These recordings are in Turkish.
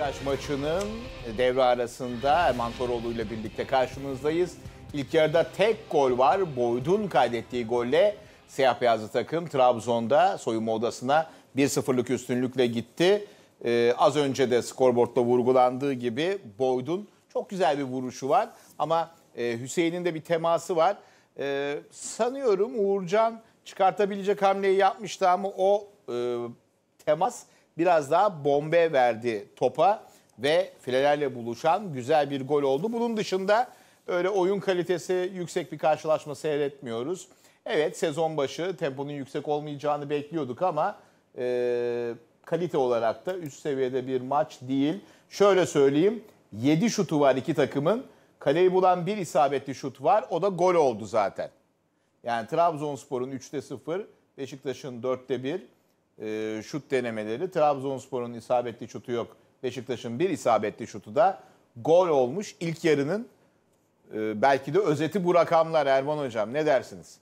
Beşiktaş maçının devre arasında Erman Toroğlu ile birlikte karşınızdayız. İlk yarıda tek gol var. Boydun kaydettiği golle siyah beyazlı takım Trabzon'da soyunma odasına 1-0'lık üstünlükle gitti. Ee, az önce de skorboardda vurgulandığı gibi Boydun çok güzel bir vuruşu var ama e, Hüseyin'in de bir teması var. E, sanıyorum Uğurcan çıkartabilecek hamleyi yapmıştı ama o e, temas biraz daha bombe verdi topa ve filelerle buluşan güzel bir gol oldu. Bunun dışında öyle oyun kalitesi yüksek bir karşılaşma seyretmiyoruz. Evet sezon başı temponun yüksek olmayacağını bekliyorduk ama e, kalite olarak da üst seviyede bir maç değil. Şöyle söyleyeyim 7 şutu var iki takımın. Kaleyi bulan bir isabetli şut var o da gol oldu zaten. Yani Trabzonspor'un 3'te 0, Beşiktaş'ın 4'te 1, ee, şut denemeleri. Trabzonspor'un isabetli şutu yok. Beşiktaş'ın bir isabetli şutu da gol olmuş. İlk yarının e, belki de özeti bu rakamlar Erman Hocam. Ne dersiniz?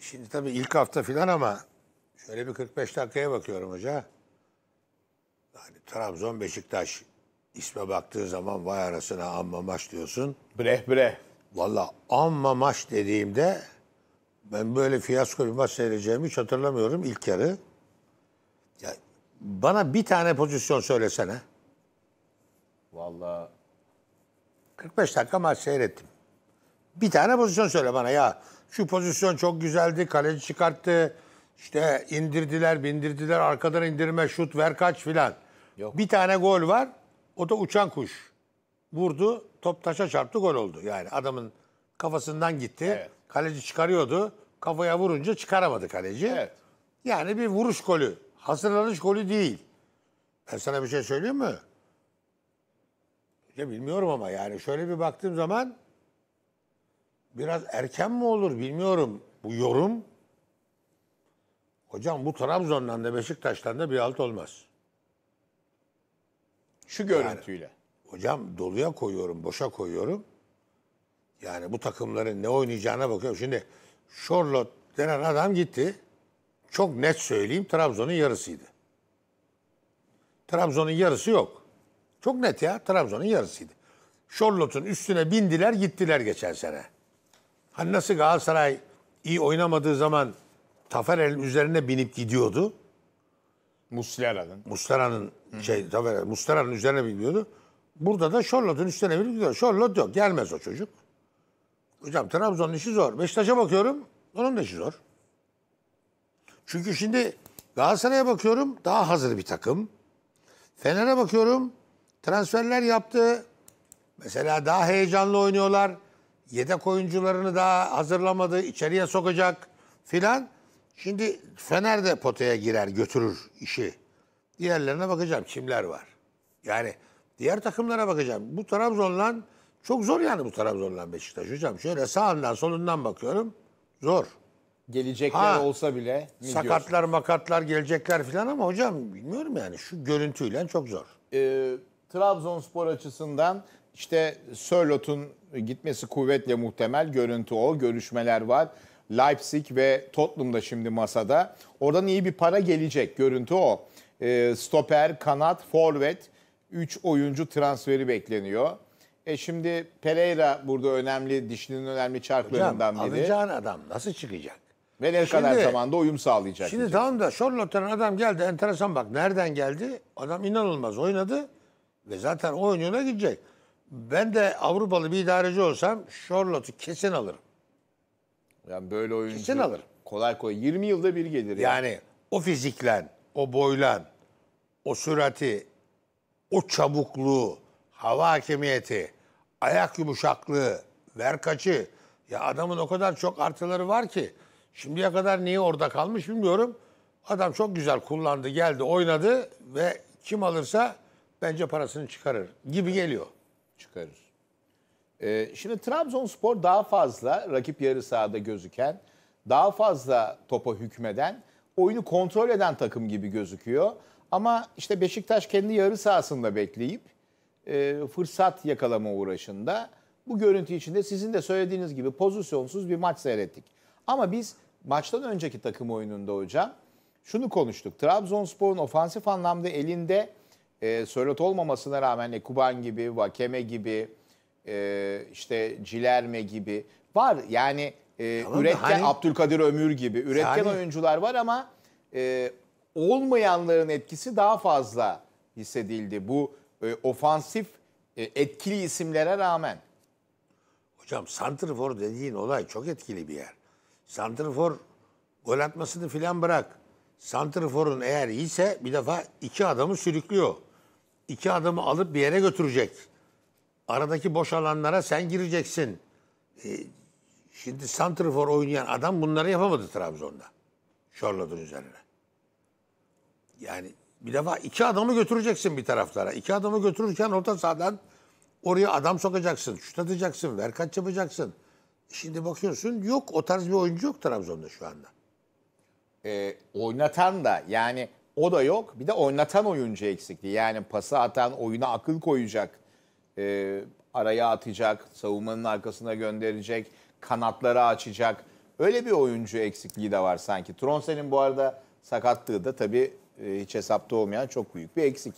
Şimdi tabii ilk hafta falan ama şöyle bir 45 dakikaya bakıyorum hoca. Yani Trabzon Beşiktaş isme baktığın zaman vay arasına amma maç diyorsun. Breh breh. Valla amma maç dediğimde ben böyle fiyasko bir maç seyredeceğimi hiç hatırlamıyorum ilk yarı. Ya, bana bir tane pozisyon söylesene. Vallahi 45 dakika maç seyrettim. Bir tane pozisyon söyle bana ya. Şu pozisyon çok güzeldi. Kaleci çıkarttı. İşte indirdiler, bindirdiler. Arkadan indirme, şut, ver kaç filan. Yok. Bir tane gol var. O da uçan kuş. Vurdu, top taşa çarptı, gol oldu. Yani adamın kafasından gitti. Evet. Kaleci çıkarıyordu. Kafaya vurunca çıkaramadı kaleci. Evet. Yani bir vuruş golü. Hazırlanış golü değil. Ben sana bir şey söyleyeyim mi? Ya bilmiyorum ama yani şöyle bir baktığım zaman biraz erken mi olur bilmiyorum bu yorum. Hocam bu Trabzon'dan da Beşiktaş'tan da bir alt olmaz. Şu görüntüyle. Yani, hocam doluya koyuyorum, boşa koyuyorum. Yani bu takımların ne oynayacağına bakıyorum. Şimdi Şorlot denen adam gitti. Çok net söyleyeyim Trabzon'un yarısıydı. Trabzon'un yarısı yok. Çok net ya Trabzon'un yarısıydı. Şorlot'un üstüne bindiler gittiler geçen sene. Hani nasıl Galatasaray iyi oynamadığı zaman Taferel'in üzerine binip gidiyordu. Muslera'nın. Muslera'nın şey Taferel, Muslera'nın üzerine biniyordu. Burada da Şorlot'un üstüne binip gidiyor. Şorlot yok gelmez o çocuk. Hocam Trabzon'un işi zor. Beşiktaş'a bakıyorum. Onun da işi zor. Çünkü şimdi Galatasaray'a bakıyorum. Daha hazır bir takım. Fener'e bakıyorum. Transferler yaptı. Mesela daha heyecanlı oynuyorlar. Yedek oyuncularını daha hazırlamadı. içeriye sokacak filan. Şimdi Fener de potaya girer, götürür işi. Diğerlerine bakacağım kimler var. Yani diğer takımlara bakacağım. Bu Trabzon'la çok zor yani bu Trabzon'la Beşiktaş hocam. Şöyle sağından solundan bakıyorum. Zor. Gelecekler Ha. olsa bile mi Sakatlar diyorsun? makatlar gelecekler falan ama hocam bilmiyorum yani şu görüntüyle çok zor. Ee, Trabzonspor açısından işte Sörlot'un gitmesi kuvvetle muhtemel. Görüntü o. Görüşmeler var. Leipzig ve Tottenham da şimdi masada. Oradan iyi bir para gelecek. Görüntü o. Ee, stoper, kanat, forvet 3 oyuncu transferi bekleniyor. E şimdi Pereira burada önemli, dişinin önemli çarklarından Hocam, biri. Alacağın adam nasıl çıkacak? Ve ne kadar zamanda uyum sağlayacak. Şimdi diyecek. tamam da Charlotte'dan adam geldi. Enteresan bak nereden geldi? Adam inanılmaz oynadı ve zaten o oyununa gidecek. Ben de Avrupalı bir idareci olsam Charlotte'u kesin alırım. Yani böyle oyuncu kesin alırım. kolay kolay 20 yılda bir gelir. Yani, yani o fiziklen, o boylan, o sürati, o çabukluğu, hava hakimiyeti, ayak yumuşaklığı, verkaçı. Ya adamın o kadar çok artıları var ki. Şimdiye kadar niye orada kalmış bilmiyorum. Adam çok güzel kullandı, geldi, oynadı ve kim alırsa bence parasını çıkarır gibi geliyor. Çıkarır. Ee, şimdi Trabzonspor daha fazla rakip yarı sahada gözüken, daha fazla topa hükmeden, oyunu kontrol eden takım gibi gözüküyor. Ama işte Beşiktaş kendi yarı sahasında bekleyip e, fırsat yakalama uğraşında. Bu görüntü içinde sizin de söylediğiniz gibi pozisyonsuz bir maç seyrettik. Ama biz maçtan önceki takım oyununda hocam şunu konuştuk. Trabzonspor'un ofansif anlamda elinde e, Sörlot olmamasına rağmen Kuban gibi, Vakeme gibi, e, işte Cilerme gibi var. Yani e, tamam, üretken hani, Abdülkadir Ömür gibi üretken yani, oyuncular var ama e, olmayanların etkisi daha fazla hissedildi. Bu e, ofansif e, etkili isimlere rağmen. Hocam Santrfor dediğin olay çok etkili bir yer. Santrfor gol atmasını filan bırak. Santrfor'un eğer iyiyse bir defa iki adamı sürüklüyor. İki adamı alıp bir yere götürecek. Aradaki boş alanlara sen gireceksin. E, şimdi Santrfor oynayan adam bunları yapamadı Trabzon'da. Şorlad'ın üzerine. Yani bir defa iki adamı götüreceksin bir taraftara. İki adamı götürürken orta sahadan oraya adam sokacaksın, şut atacaksın, verkaç yapacaksın. Şimdi bakıyorsun yok o tarz bir oyuncu yok Trabzon'da şu anda. E, oynatan da yani o da yok. Bir de oynatan oyuncu eksikliği. Yani pası atan, oyuna akıl koyacak, e, araya atacak, savunmanın arkasına gönderecek, kanatları açacak. Öyle bir oyuncu eksikliği de var sanki. Tronsen'in bu arada sakatlığı da tabii e, hiç hesapta olmayan çok büyük bir eksik.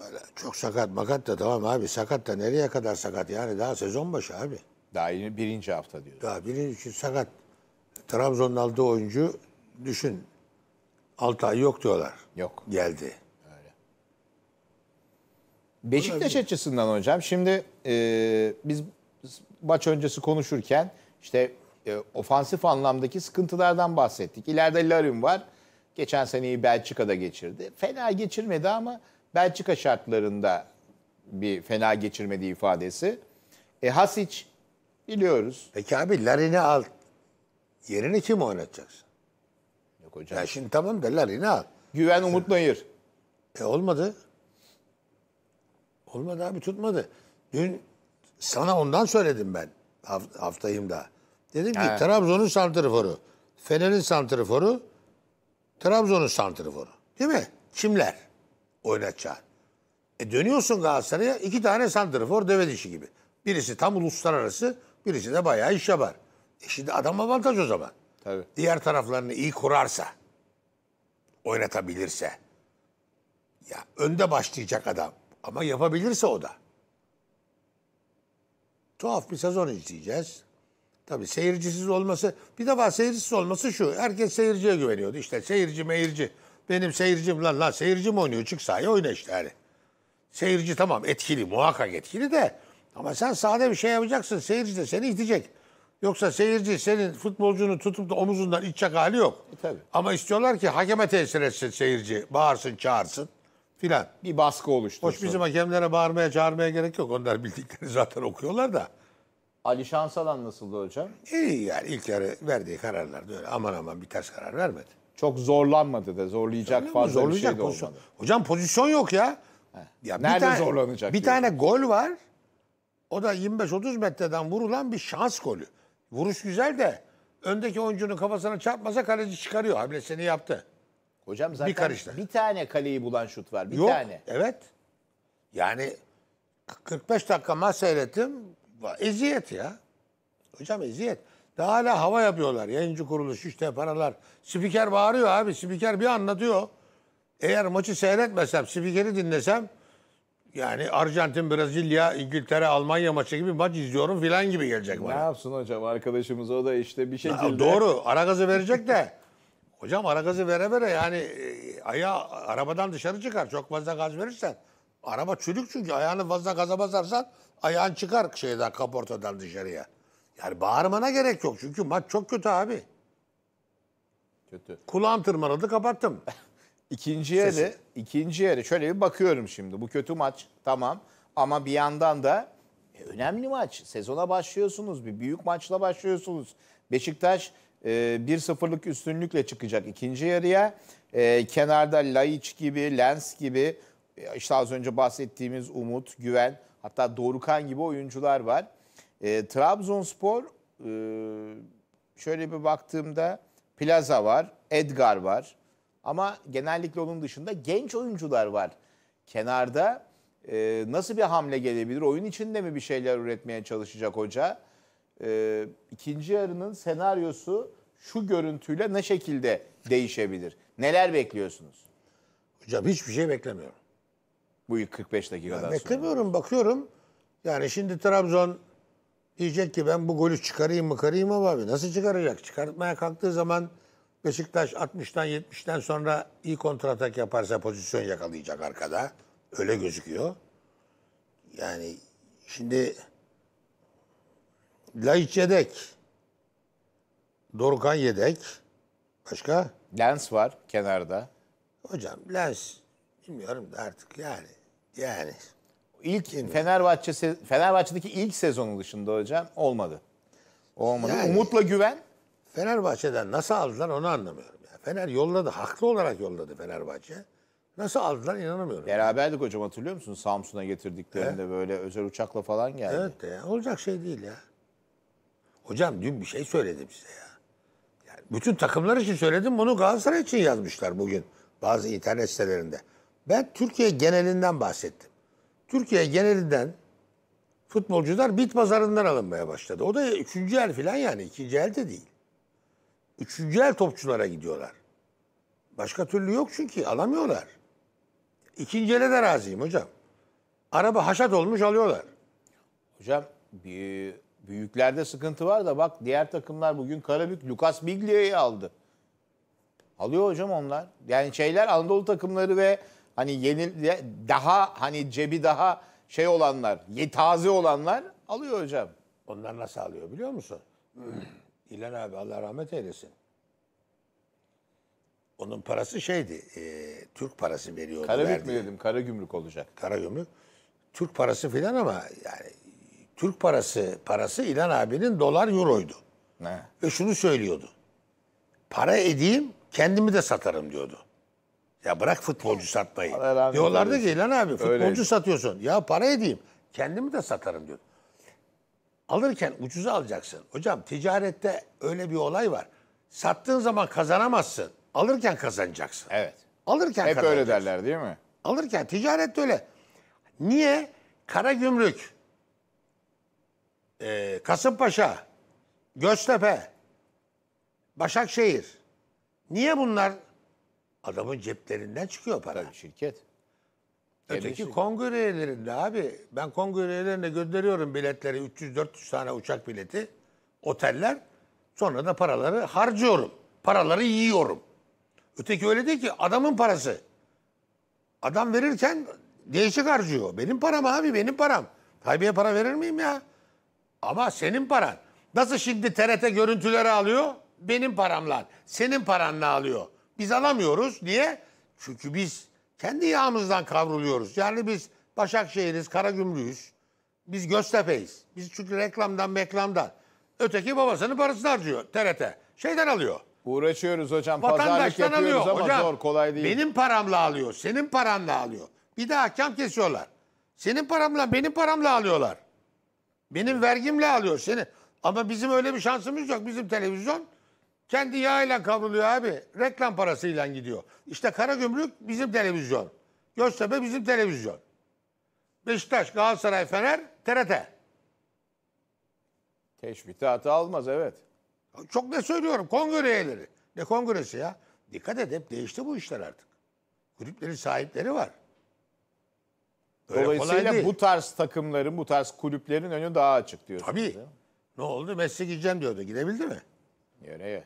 Böyle çok sakat makat da tamam abi sakat da nereye kadar sakat yani daha sezon başı abi. Daha yine birinci hafta diyorsun. Daha birinci sakat. Trabzon'un aldığı oyuncu düşün 6 ay yok diyorlar. Yok. Geldi. Beşiktaş Olabilir. açısından hocam şimdi e, biz maç öncesi konuşurken işte e, ofansif anlamdaki sıkıntılardan bahsettik. İleride Larin var. Geçen seneyi Belçika'da geçirdi. Fena geçirmedi ama Belçika şartlarında bir fena geçirmediği ifadesi. E Hasic biliyoruz. Peki abi Larin'i al. Yerini kim oynatacaksın? Yok hocam. Ya şimdi tamam da Larin'i al. Güven Umut Nayır. E olmadı. Olmadı abi tutmadı. Dün sana ondan söyledim ben haftayım da. Dedim ki evet. Trabzon'un santriforu, Fener'in santriforu Trabzon'un santriforu. Değil mi? Kimler oynatacağı. E dönüyorsun Galatasaray'a iki tane santrifor deve dişi gibi. Birisi tam uluslararası, birisi de bayağı iş yapar. E şimdi adam avantaj o zaman. Tabii. Diğer taraflarını iyi kurarsa, oynatabilirse. Ya önde başlayacak adam ama yapabilirse o da. Tuhaf bir sezon izleyeceğiz. Tabii seyircisiz olması bir defa seyircisiz olması şu. Herkes seyirciye güveniyordu. İşte seyirci meyirci. Benim seyircim lan lan seyircim oynuyor. Çık sahaya oyna işte yani Seyirci tamam etkili muhakkak etkili de ama sen sahada bir şey yapacaksın. Seyirci de seni itecek. Yoksa seyirci senin futbolcunu tutup da omuzundan itecek hali yok. E, tabii. Ama istiyorlar ki hakeme tesir etsin seyirci. Bağırsın çağırsın filan. Bir baskı oluştu Hoş bizim hakemlere bağırmaya çağırmaya gerek yok. Onlar bildiklerini zaten okuyorlar da. Ali Şansalan nasıldı hocam? İyi yani ilk yarı verdiği kararlarda öyle aman aman bir ters karar vermedi. Çok zorlanmadı da zorlayacak Zorlanıyor mu? fazla bir şey Zorlayacak de olmadı. Hocam pozisyon yok ya. ya Nerede tane- zorlanacak Bir diyor. tane gol var. O da 25-30 metreden vurulan bir şans golü. Vuruş güzel de öndeki oyuncunun kafasına çarpmasa kaleci çıkarıyor. seni yaptı. Hocam zaten bir, Bir tane kaleyi bulan şut var. Bir Yok. tane. Evet. Yani 45 dakika maç seyrettim. Eziyet ya. Hocam eziyet. Daha hala hava yapıyorlar. Yayıncı kuruluş işte paralar. Spiker bağırıyor abi. Spiker bir anlatıyor. Eğer maçı seyretmesem, spikeri dinlesem yani Arjantin, Brezilya, İngiltere, Almanya maçı gibi maç izliyorum filan gibi gelecek bana. Ne yapsın hocam arkadaşımız o da işte bir şekilde. Ya doğru ara gazı verecek de. hocam ara gazı vere vere yani e, aya arabadan dışarı çıkar. Çok fazla gaz verirsen Araba çürük çünkü ayağını fazla gaza basarsan ayağın çıkar şeyden kaportadan dışarıya. Yani bağırmana gerek yok çünkü maç çok kötü abi. Kötü. Kulağım tırmaladı kapattım. İkinci yarı, ikinci yarı şöyle bir bakıyorum şimdi. Bu kötü maç tamam ama bir yandan da e, önemli maç. Sezona başlıyorsunuz bir büyük maçla başlıyorsunuz. Beşiktaş e, 1-0'lık üstünlükle çıkacak ikinci yarıya. E, kenarda Laiç gibi, Lens gibi e, işte az önce bahsettiğimiz Umut, Güven hatta Dorukan gibi oyuncular var. E, Trabzonspor e, şöyle bir baktığımda Plaza var, Edgar var ama genellikle onun dışında genç oyuncular var. Kenarda e, nasıl bir hamle gelebilir? Oyun içinde mi bir şeyler üretmeye çalışacak hoca? E, ikinci yarının senaryosu şu görüntüyle ne şekilde değişebilir? Neler bekliyorsunuz? Hocam hiçbir şey beklemiyorum. Bu ilk 45 dakikadan sonra. Beklemiyorum bakıyorum. Yani şimdi Trabzon diyecek ki ben bu golü çıkarayım mı karayım mı abi? Nasıl çıkaracak? Çıkartmaya kalktığı zaman Beşiktaş 60'tan 70'ten sonra iyi kontratak yaparsa pozisyon yakalayacak arkada. Öyle gözüküyor. Yani şimdi Laiç yedek. Dorukan yedek. Başka? Lens var kenarda. Hocam Lens bilmiyorum da artık yani. Yani. İlk Fenerbahçe se- Fenerbahçe'deki ilk sezonu dışında hocam olmadı. Olmadı. Yani- Umut'la güven Fenerbahçe'den nasıl aldılar onu anlamıyorum. Ya. Fener yolladı. Haklı olarak yolladı Fenerbahçe. Nasıl aldılar inanamıyorum. beraberdik hocam hatırlıyor musun Samsun'a getirdiklerinde böyle özel uçakla falan geldi. Evet de ya. Olacak şey değil ya. Hocam dün bir şey söyledim size ya. Yani bütün takımlar için söyledim bunu Galatasaray için yazmışlar bugün. Bazı internet sitelerinde. Ben Türkiye genelinden bahsettim. Türkiye genelinden futbolcular bit pazarından alınmaya başladı. O da üçüncü el falan yani ikinci el de değil. Üçüncü el topçulara gidiyorlar. Başka türlü yok çünkü alamıyorlar. İkinci ele de razıyım hocam. Araba haşat olmuş alıyorlar. Hocam büyüklerde sıkıntı var da bak diğer takımlar bugün Karabük Lucas Biglia'yı aldı. Alıyor hocam onlar. Yani şeyler Anadolu takımları ve hani yeni daha hani cebi daha şey olanlar, taze olanlar alıyor hocam. Onlar nasıl alıyor biliyor musun? İlhan abi Allah rahmet eylesin. Onun parası şeydi, e, Türk parası veriyordu. Karabük mü dedim, kara gümrük olacak. Kara gümrük. Türk parası filan ama yani Türk parası parası İlhan abinin dolar euroydu. Ne? Ve şunu söylüyordu. Para edeyim kendimi de satarım diyordu. Ya bırak futbolcu satmayı. Para Diyorlardı ki lan abi futbolcu Öyleydi. satıyorsun. Ya para edeyim. Kendimi de satarım diyor. Alırken ucuza alacaksın. Hocam ticarette öyle bir olay var. Sattığın zaman kazanamazsın. Alırken kazanacaksın. Evet. Alırken Hep öyle derler değil mi? Alırken ticaret öyle. Niye? Kara Gümrük, e, Kasımpaşa, Göztepe, Başakşehir. Niye bunlar Adamın ceplerinden çıkıyor para. Tabii şirket. Öteki kongre üyelerinde abi. Ben kongre üyelerine gönderiyorum biletleri 300-400 tane uçak bileti. Oteller. Sonra da paraları harcıyorum. Paraları yiyorum. Öteki öyle değil ki adamın parası. Adam verirken değişik harcıyor. Benim param abi benim param. Haybiye para verir miyim ya? Ama senin paran. Nasıl şimdi TRT görüntüleri alıyor? Benim paramla. Senin paranla alıyor. Biz alamıyoruz. Niye? Çünkü biz kendi yağımızdan kavruluyoruz. Yani biz Başakşehir'iz, Karagümrüyüz, Biz Göztepe'yiz. Biz çünkü reklamdan, meklamdan. Öteki babasının parasını harcıyor TRT. Şeyden alıyor. Uğraşıyoruz hocam. Pazarlık Vatandaştan yapıyoruz alıyor. ama hocam, zor, kolay değil. Benim paramla alıyor, senin paranla alıyor. Bir daha hakem kesiyorlar. Senin paramla, benim paramla alıyorlar. Benim vergimle alıyor seni. Ama bizim öyle bir şansımız yok. Bizim televizyon kendi yağıyla kavruluyor abi. Reklam parasıyla gidiyor. İşte Karagümrük bizim televizyon. Göztepe bizim televizyon. Beşiktaş, Galatasaray, Fener, TRT. Teşbihte hata almaz evet. Çok ne söylüyorum kongre üyeleri. Ne kongresi ya? Dikkat et hep değişti bu işler artık. Kulüplerin sahipleri var. Öyle Dolayısıyla bu tarz takımların, bu tarz kulüplerin önü daha açık diyorsunuz. Tabii. Ne oldu? Messi gideceğim diyordu. Gidebildi mi? Nereye?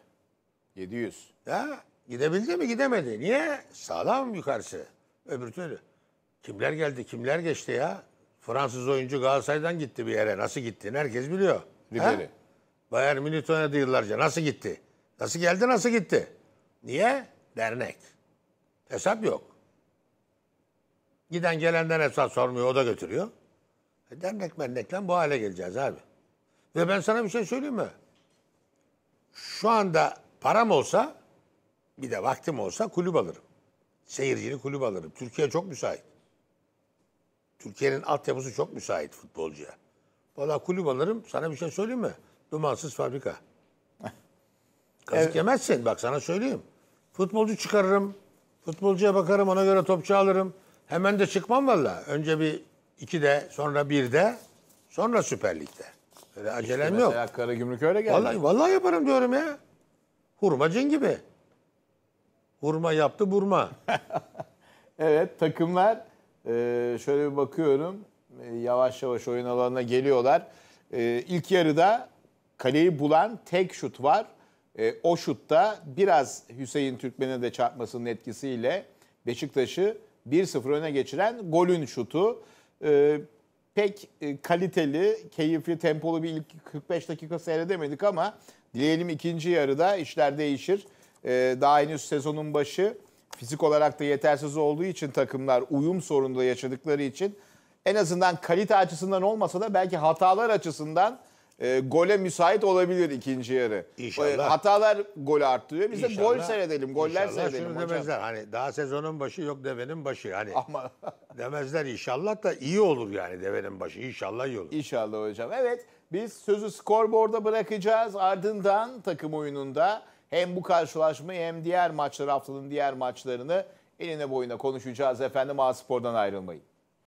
700. Ya gidebildi mi gidemedi. Niye? Sağlam yukarısı. Öbür türlü. Kimler geldi kimler geçti ya. Fransız oyuncu Galatasaray'dan gitti bir yere. Nasıl gitti herkes biliyor. Ribery. Bayern Münih oynadı yıllarca. Nasıl gitti? Nasıl geldi nasıl gitti? Niye? Dernek. Hesap yok. Giden gelenden hesap sormuyor o da götürüyor. E, dernek mendekle bu hale geleceğiz abi. Ve ben sana bir şey söyleyeyim mi? Şu anda Param olsa bir de vaktim olsa kulüp alırım. Seyircili kulüp alırım. Türkiye çok müsait. Türkiye'nin altyapısı çok müsait futbolcuya. Valla kulüp alırım. Sana bir şey söyleyeyim mi? Dumansız fabrika. Kazık evet. yemezsin. Bak sana söyleyeyim. Futbolcu çıkarırım. Futbolcuya bakarım. Ona göre topçu alırım. Hemen de çıkmam valla. Önce bir iki de, sonra bir de, sonra Süper Lig'de. Öyle acelem işte yok. Karagümrük öyle geldi. Vallahi, vallahi yaparım diyorum ya. Hurmacın gibi. Hurma yaptı burma. evet takımlar e, şöyle bir bakıyorum. E, yavaş yavaş oyun alanına geliyorlar. E, ilk yarıda kaleyi bulan tek şut var. E, o şutta biraz Hüseyin Türkmen'e de çarpmasının etkisiyle Beşiktaş'ı 1-0 öne geçiren golün şutu. E, pek e, kaliteli, keyifli, tempolu bir ilk 45 dakika seyredemedik ama Dileyelim ikinci yarıda işler değişir. Ee, daha henüz sezonun başı fizik olarak da yetersiz olduğu için takımlar uyum sorununda yaşadıkları için en azından kalite açısından olmasa da belki hatalar açısından e, gole müsait olabilir ikinci yarı. İnşallah. Ee, hatalar gol arttırıyor. Biz de gol seyredelim, goller inşallah seyredelim şunu hocam. demezler hani daha sezonun başı yok devenin başı hani. Ama demezler inşallah da iyi olur yani devenin başı. İnşallah iyi olur. İnşallah hocam. Evet. Biz sözü skorboarda bırakacağız. Ardından takım oyununda hem bu karşılaşmayı hem diğer maçları haftanın diğer maçlarını eline boyuna konuşacağız efendim. A Spor'dan ayrılmayın.